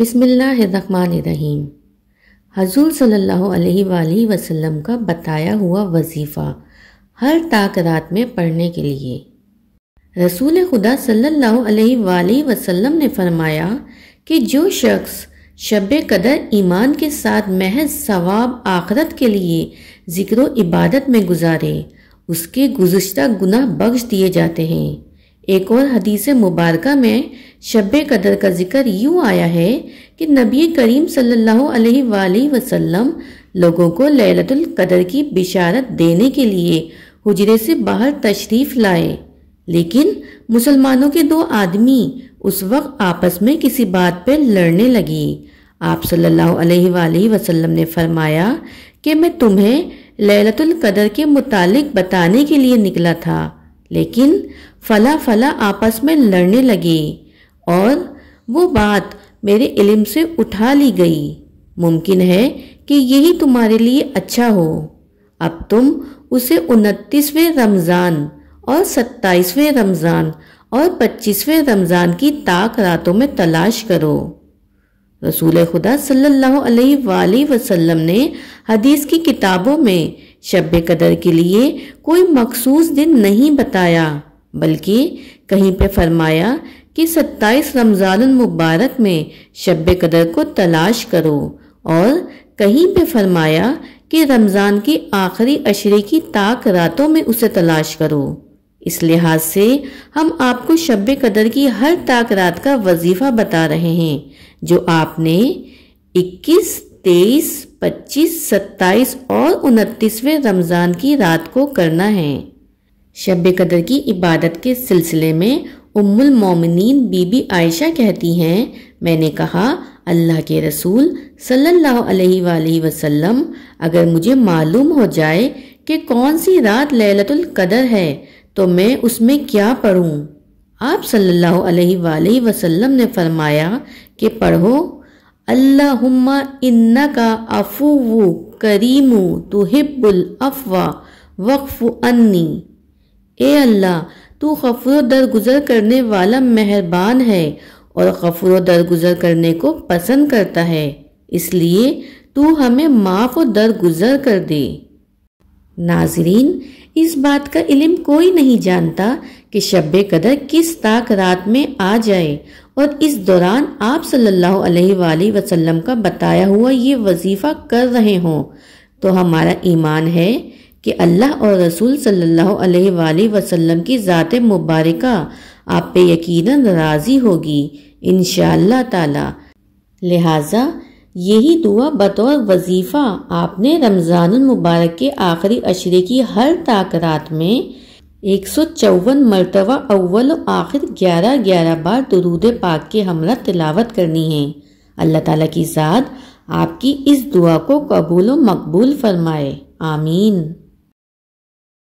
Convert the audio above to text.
बिसमिल्लाम हजूर सल्लल्लाहु अलैहि वसल्लम का बताया हुआ वजीफ़ा हर ताकरात में पढ़ने के लिए रसूल खुदा सल्लल्लाहु अलैहि वसल्लम ने फरमाया कि जो शख्स शब कदर ईमान के साथ महज सवाब आखरत के लिए ज़िक्र इबादत में गुजारे उसके गुज्त गुना बख्श दिए जाते हैं एक और हदीस मुबारक में शब कदर का जिक्र यूँ आया है कि नबी करीम सल्लल्लाहु अलैहि वसल्लम लोगों को लैलतुल कदर की बिशारत देने के लिए हुजरे से बाहर तशरीफ़ लाए लेकिन मुसलमानों के दो आदमी उस वक्त आपस में किसी बात पर लड़ने लगी आप सल्लल्लाहु अलैहि वसल्लम ने फरमाया कि मैं तुम्हें लैलतुल कदर के मुतालिक बताने के लिए निकला था लेकिन फला फला आपस में लड़ने लगी और वो बात मेरे इलम से उठा ली गई मुमकिन है कि यही तुम्हारे लिए अच्छा हो अब तुम उसे उनतीसवें रमज़ान और सत्ताईसवें रमज़ान और पच्चीसवें रमज़ान की ताक रातों में तलाश करो रसूल खुदा सल्लल्लाहु अलैहि वसल्लम ने हदीस की किताबों में शब कदर के लिए कोई मखसूस दिन नहीं बताया बल्कि कहीं पे फरमाया कि 27 रमज़ान मुबारक में शब कदर को तलाश करो और कहीं पे फरमाया कि रमज़ान के आखिरी अशरे की ताक रातों में उसे तलाश करो इस लिहाज से हम आपको शब कदर की हर ताक रात का वजीफ़ा बता रहे हैं जो आपने 21, 23, 25, 27 और उनतीसवें रमज़ान की रात को करना है शब कदर की इबादत के सिलसिले में उम्मुल मोमिनीन बीबी आयशा कहती हैं मैंने कहा अल्लाह के रसूल सल्लल्लाहु अलैहि वसल्लम अगर मुझे मालूम हो जाए कि कौन सी रात लैलतुल कदर है तो मैं उसमें क्या पढ़ूं? आप सल्लल्लाहु अलैहि वसल्लम ने फरमाया कि पढ़ो अल्लाहुम्मा इन्ना का अफू करीमू तुहिब्बुल अफवा वक्फ़ अन्नी ए अल्लाह तो गफुर दरगुजर करने वाला मेहरबान है और गफुर दरगुजर करने को पसंद करता है इसलिए तू हमें माफ़ और दरगुजर कर दे नाजरीन इस बात का इल्म कोई नहीं जानता कि शब कदर किस ताक रात में आ जाए और इस दौरान आप सल्लल्लाहु अलैहि वसल्लम का बताया हुआ ये वजीफ़ा कर रहे हों तो हमारा ईमान है कि अल्लाह और रसूल सल्लल्लाहु अलैहि वसल्लम की ज़ात मुबारक आप पे यकीनन राज़ी होगी इन ताला लिहाजा यही दुआ बतौर वजीफ़ा आपने रमज़ान मुबारक के आखिरी अशरे की हर ताकरात में एक सौ चौवन मरतबा अव्वल आखिर ग्यारह ग्यारह बार दरूद पाक के हमला तिलावत करनी है अल्लाह ताला की ज़ात आपकी इस दुआ को कबूल मकबूल फरमाए आमीन